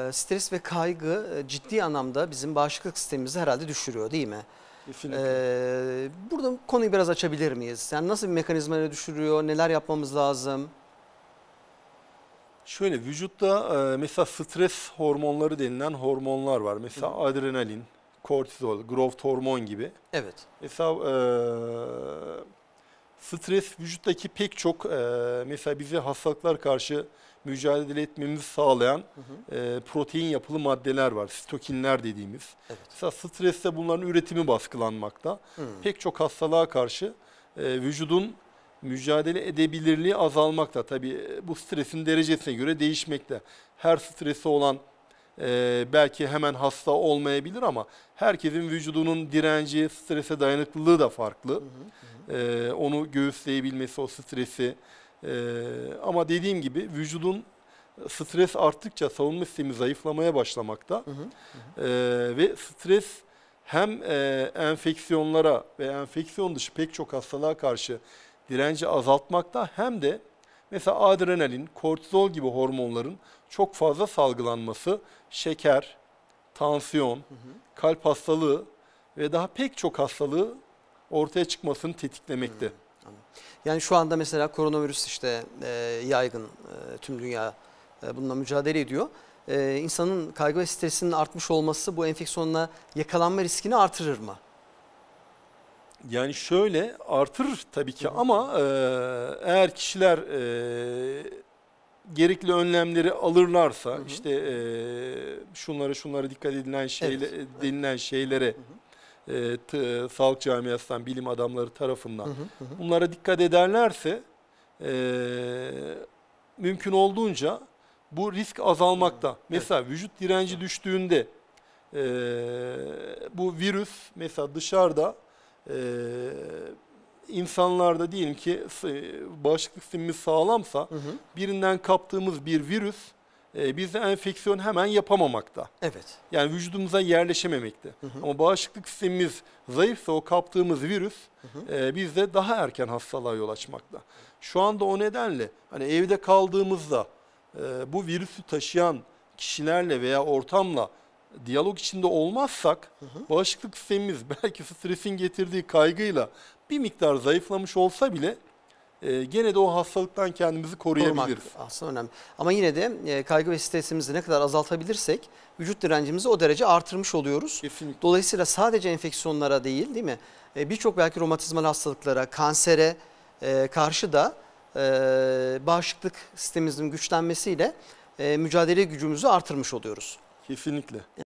Ee, stres ve kaygı e, ciddi anlamda bizim bağışıklık sistemimizi herhalde düşürüyor değil mi? Ee, burada konuyu biraz açabilir miyiz? Yani nasıl bir mekanizmayla düşürüyor? Neler yapmamız lazım? Şöyle vücutta e, mesela stres hormonları denilen hormonlar var. Mesela Hı. adrenalin, kortizol, growth hormon gibi. Evet. Mesela e, Stres vücuttaki pek çok e, mesela bize hastalıklar karşı mücadele etmemizi sağlayan hı hı. E, protein yapılı maddeler var. stokinler dediğimiz. Evet. Mesela streste bunların üretimi baskılanmakta. Hı. Pek çok hastalığa karşı e, vücudun mücadele edebilirliği azalmakta. Tabii e, bu stresin derecesine göre değişmekte. Her stresi olan e, belki hemen hasta olmayabilir ama herkesin vücudunun direnci, strese dayanıklılığı da farklı. Hı hı hı. E, onu göğüsleyebilmesi, o stresi. E, ama dediğim gibi vücudun stres arttıkça savunma sistemi zayıflamaya başlamakta. Hı hı hı. E, ve stres hem e, enfeksiyonlara ve enfeksiyon dışı pek çok hastalığa karşı direnci azaltmakta hem de Mesela adrenalin, kortizol gibi hormonların çok fazla salgılanması şeker, tansiyon, kalp hastalığı ve daha pek çok hastalığı ortaya çıkmasını tetiklemekte. Hmm, yani şu anda mesela koronavirüs işte e, yaygın e, tüm dünya e, bununla mücadele ediyor. E, insanın kaygı ve stresinin artmış olması bu enfeksiyonla yakalanma riskini artırır mı? Yani şöyle artır tabii ki ama eğer kişiler e, gerekli önlemleri alırlarsa hı hı. işte e, şunlara şunlara dikkat edilen şeyle, evet. denilen şeylere E, sağlık camiasından bilim adamları tarafından hı hı hı. bunlara dikkat ederlerse e, mümkün olduğunca bu risk azalmakta. Hı hı. Mesela evet. vücut direnci hı. düştüğünde e, bu virüs mesela dışarıda ee, insanlarda diyelim ki e, bağışıklık sistemimiz sağlamsa hı hı. birinden kaptığımız bir virüs e, bizde enfeksiyon hemen yapamamakta. Evet. Yani vücudumuza yerleşememekte. Hı hı. Ama bağışıklık sistemimiz zayıfsa o kaptığımız virüs hı hı. E, bizde daha erken hastalığa yol açmakta. Şu anda o nedenle hani evde kaldığımızda e, bu virüsü taşıyan kişilerle veya ortamla diyalog içinde olmazsak hı hı. bağışıklık sistemimiz belki stresin getirdiği kaygıyla bir miktar zayıflamış olsa bile e, gene de o hastalıktan kendimizi koruyabiliriz. Korumak aslında önemli. Ama yine de e, kaygı ve stresimizi ne kadar azaltabilirsek vücut direncimizi o derece artırmış oluyoruz. Kesinlikle. Dolayısıyla sadece enfeksiyonlara değil değil mi? E, Birçok belki romatizmal hastalıklara, kansere e, karşı da e, bağışıklık sistemimizin güçlenmesiyle e, mücadele gücümüzü artırmış oluyoruz. Kesinlikle.